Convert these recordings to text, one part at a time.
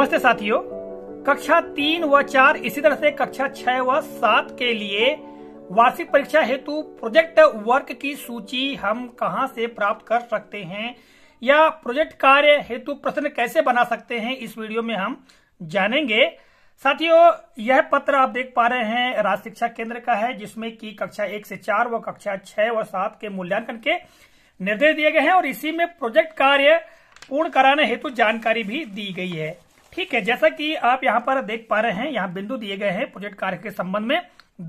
नमस्ते साथियों कक्षा तीन व चार इसी तरह से कक्षा छह व सात के लिए वार्षिक परीक्षा हेतु प्रोजेक्ट वर्क की सूची हम कहां से प्राप्त कर सकते हैं या प्रोजेक्ट कार्य हेतु प्रश्न कैसे बना सकते हैं इस वीडियो में हम जानेंगे साथियों यह पत्र आप देख पा रहे हैं राज्य शिक्षा केंद्र का है जिसमें की कक्षा एक से चार व कक्षा छह व सात के मूल्यांकन के निर्देश दिए गए हैं और इसी में प्रोजेक्ट कार्य पूर्ण कराने हेतु जानकारी भी दी गई है ठीक है जैसा कि आप यहाँ पर देख पा रहे हैं यहाँ बिंदु दिए गए हैं प्रोजेक्ट कार्य के संबंध में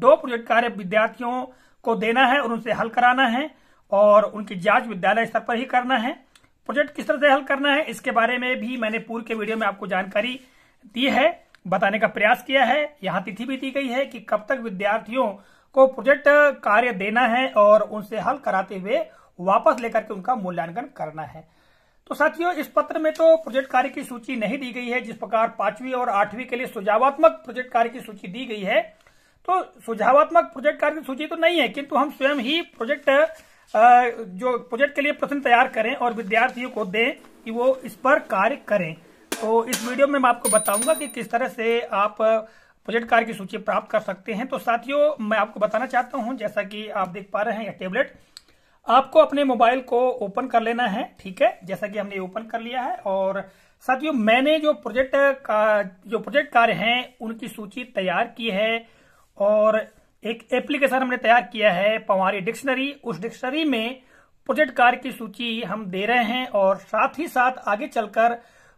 दो प्रोजेक्ट कार्य विद्यार्थियों को देना है और उनसे हल कराना है और उनकी जांच विद्यालय स्तर पर ही करना है प्रोजेक्ट किस तरह से हल करना है इसके बारे में भी मैंने पूर्व के वीडियो में आपको जानकारी दी है बताने का प्रयास किया है यहाँ तिथि भी दी गई है कि कब तक विद्यार्थियों को प्रोजेक्ट कार्य देना है और उनसे हल कराते हुए वापस लेकर के उनका मूल्यांकन करना है तो साथियों इस पत्र में तो प्रोजेक्ट कार्य की सूची नहीं दी गई है जिस प्रकार पांचवी और आठवीं के लिए सुझावात्मक प्रोजेक्ट कार्य की सूची दी गई है तो सुझावात्मक प्रोजेक्ट कार्य की सूची तो नहीं है किंतु हम स्वयं ही प्रोजेक्ट जो प्रोजेक्ट के लिए प्रश्न तैयार करें और विद्यार्थियों को दें कि वो इस पर कार्य करें तो इस वीडियो में मैं आपको बताऊंगा कि किस तरह से आप प्रोजेक्ट कार्य की सूची प्राप्त कर सकते हैं तो साथियों मैं आपको बताना चाहता हूं जैसा कि आप देख पा रहे हैं यह टेबलेट आपको अपने मोबाइल को ओपन कर लेना है ठीक है जैसा कि हमने ओपन कर लिया है और साथियों मैंने जो प्रोजेक्ट का जो प्रोजेक्ट कार्य हैं उनकी सूची तैयार की है और एक एप्लीकेशन हमने तैयार किया है पवारी डिक्शनरी उस डिक्शनरी में प्रोजेक्ट कार्य की सूची हम दे रहे हैं और साथ ही साथ आगे चलकर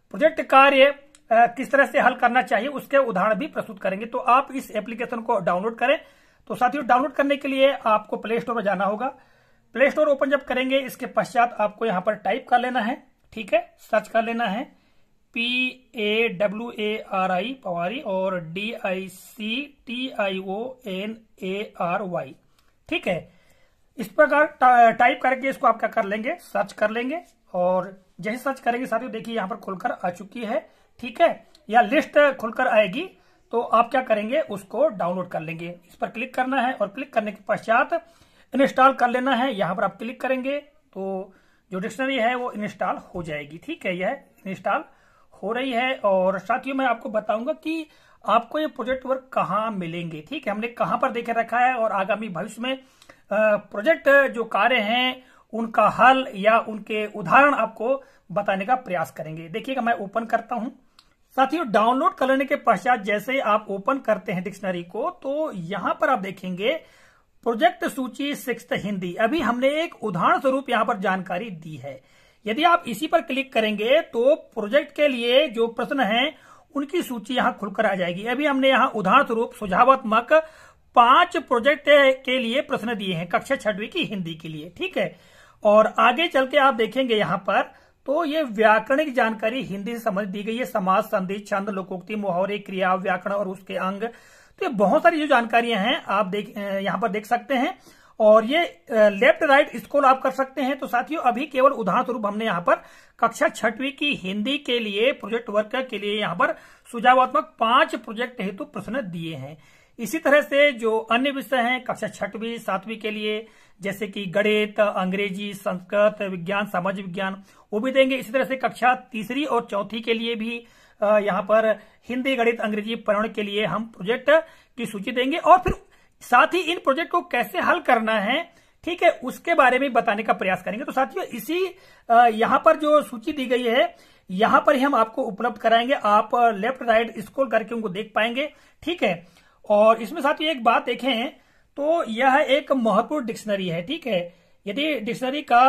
प्रोजेक्ट कार्य किस तरह से हल करना चाहिए उसके उदाहरण भी प्रस्तुत करेंगे तो आप इस एप्लीकेशन को डाउनलोड करें तो साथियों डाउनलोड करने के लिए आपको प्ले स्टोर पर जाना होगा प्ले स्टोर ओपन जब करेंगे इसके पश्चात आपको यहां पर टाइप कर लेना है ठीक है सर्च कर लेना है P A W A R I Pawari और D I C T I O N A R Y ठीक है इस प्रकार टाइप करके इसको आप क्या कर लेंगे सर्च कर लेंगे और जैसे सर्च करेंगे साथियों देखिए यहां पर खुलकर आ चुकी है ठीक है या लिस्ट खुलकर आएगी तो आप क्या करेंगे उसको डाउनलोड कर लेंगे इस पर क्लिक करना है और क्लिक करने के पश्चात इंस्टॉल कर लेना है यहां पर आप क्लिक करेंगे तो जो डिक्शनरी है वो इंस्टॉल हो जाएगी ठीक है यह इंस्टॉल हो रही है और साथियों मैं आपको बताऊंगा कि आपको ये प्रोजेक्ट वर्क कहाँ मिलेंगे ठीक है हमने कहाँ पर देखे रखा है और आगामी भविष्य में प्रोजेक्ट जो कार्य हैं उनका हल या उनके उदाहरण आपको बताने का प्रयास करेंगे देखिएगा मैं ओपन करता हूं साथियों डाउनलोड करने के पश्चात जैसे आप ओपन करते हैं डिक्शनरी को तो यहां पर आप देखेंगे प्रोजेक्ट सूची सिक्स हिंदी अभी हमने एक उदाहरण स्वरूप यहाँ पर जानकारी दी है यदि आप इसी पर क्लिक करेंगे तो प्रोजेक्ट के लिए जो प्रश्न है उनकी सूची यहाँ खुलकर आ जाएगी अभी हमने यहाँ उदाहरण स्वरूप सुझावात्मक पांच प्रोजेक्ट के लिए प्रश्न दिए हैं कक्षा छठवीं की हिंदी के लिए ठीक है और आगे चल के आप देखेंगे यहाँ पर तो ये व्याकरणिक जानकारी हिंदी से समझ दी गई है समाज संधि छंद लोकोक्ति मुहावरे क्रिया व्याकरण और उसके अंग तो ये बहुत सारी जो जानकारियां हैं आप देख यहां पर देख सकते हैं और ये लेफ्ट राइट स्कोल आप कर सकते हैं तो साथियों अभी केवल उदाहरण स्वरूप हमने यहाँ पर कक्षा छठवीं की हिंदी के लिए प्रोजेक्ट वर्क के लिए यहाँ पर सुझावात्मक पांच प्रोजेक्ट हेतु प्रश्न दिए हैं इसी तरह से जो अन्य विषय हैं कक्षा छठवीं सातवीं के लिए जैसे कि गणित अंग्रेजी संस्कृत विज्ञान सामाजिक विज्ञान वो भी देंगे इसी तरह से कक्षा तीसरी और चौथी के लिए भी यहाँ पर हिंदी गणित अंग्रेजी पढ़ने के लिए हम प्रोजेक्ट की सूची देंगे और फिर साथ ही इन प्रोजेक्ट को कैसे हल करना है ठीक है उसके बारे में बताने का प्रयास करेंगे तो साथियों इसी यहाँ पर जो सूची दी गई है यहां पर ही हम आपको उपलब्ध कराएंगे आप लेफ्ट राइट स्कोर करके उनको देख पाएंगे ठीक है और इसमें साथियों एक बात देखें तो यह एक महत्वपूर्ण डिक्शनरी है ठीक है यदि डिक्शनरी का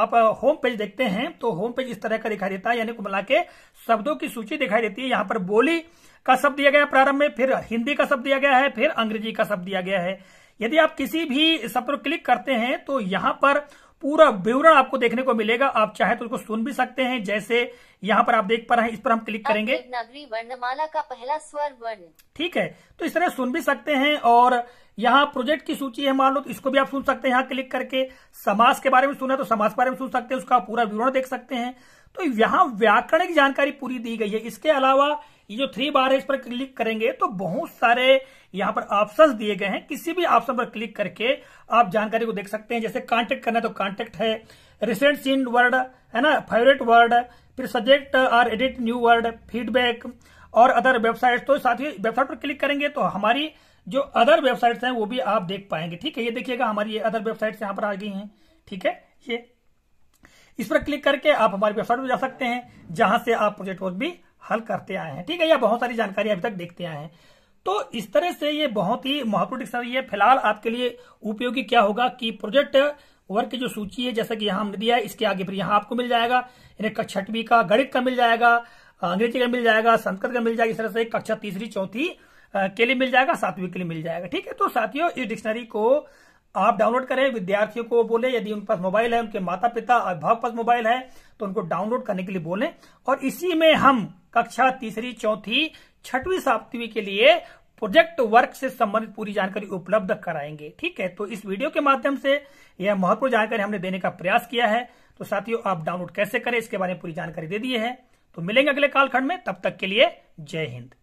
आप होम पेज देखते हैं तो होम पेज इस तरह का दिखाई देता है यानी कुल मिला के शब्दों की सूची दिखाई देती है यहाँ पर बोली का शब्द दिया गया प्रारंभ में फिर हिंदी का शब्द दिया गया है फिर अंग्रेजी का शब्द दिया गया है यदि आप किसी भी शब्द पर क्लिक करते हैं तो यहाँ पर पूरा विवरण आपको देखने को मिलेगा आप चाहे तो उसको सुन भी सकते हैं जैसे यहाँ पर आप देख पा रहे हैं इस पर हम क्लिक करेंगे नगरी वर्णमाला का पहला स्वर वर्ण ठीक है तो इस तरह सुन भी सकते हैं और यहाँ प्रोजेक्ट की सूची है मान लो तो इसको भी आप सुन सकते हैं यहाँ क्लिक करके समाज के बारे में सुना तो समाज के बारे में सुन सकते हैं उसका पूरा विवरण देख सकते हैं तो यहां व्याकरणिक जानकारी पूरी दी गई है इसके अलावा ये जो थ्री बार है इस पर क्लिक करेंगे तो बहुत सारे यहां पर ऑप्शंस दिए गए हैं किसी भी ऑप्शन पर क्लिक करके आप जानकारी को देख सकते हैं जैसे कांटेक्ट करना तो कांटेक्ट है रिसेंट सीन वर्ड है ना फेवरेट वर्ड फिर सब्जेक्ट और एडिट न्यू वर्ड फीडबैक और अदर वेबसाइट तो साथ ही वेबसाइट पर क्लिक करेंगे तो हमारी जो अदर वेबसाइट्स हैं वो भी आप देख पाएंगे ठीक है ये देखिएगा हमारी ये अदर वेबसाइट्स यहां पर आ गई हैं ठीक है ये इस पर क्लिक करके आप हमारी वेबसाइट पर जा सकते हैं जहां से आप प्रोजेक्ट वर्क भी हल करते आए हैं ठीक है या बहुत सारी जानकारी अभी तक देखते आए हैं तो इस तरह से ये बहुत ही महत्वपूर्ण है फिलहाल आपके लिए उपयोगी क्या होगा कि प्रोजेक्ट वर्क की जो सूची है जैसा कि यहां हमने दिया है इसके आगे फिर यहां आपको मिल जाएगा यानी कक्षा छठवीं का गणित का मिल जाएगा अंग्रेजी का मिल जाएगा संस्कृत का मिल जाएगा इस तरह से कक्षा तीसरी चौथी के लिए मिल जाएगा सातवीं के लिए मिल जाएगा ठीक है तो साथियों इस डिक्शनरी को आप डाउनलोड करें विद्यार्थियों को बोले यदि उनके पास मोबाइल है उनके माता पिता अभिभावक पास मोबाइल है तो उनको डाउनलोड करने के लिए बोले और इसी में हम कक्षा तीसरी चौथी छठवीं सातवीं के लिए प्रोजेक्ट वर्क से संबंधित पूरी जानकारी उपलब्ध कराएंगे ठीक है तो इस वीडियो के माध्यम से यह महत्वपूर्ण जानकारी हमने देने का प्रयास किया है तो साथियों आप डाउनलोड कैसे करें इसके बारे में पूरी जानकारी दे दी है तो मिलेंगे अगले कालखंड में तब तक के लिए जय हिंद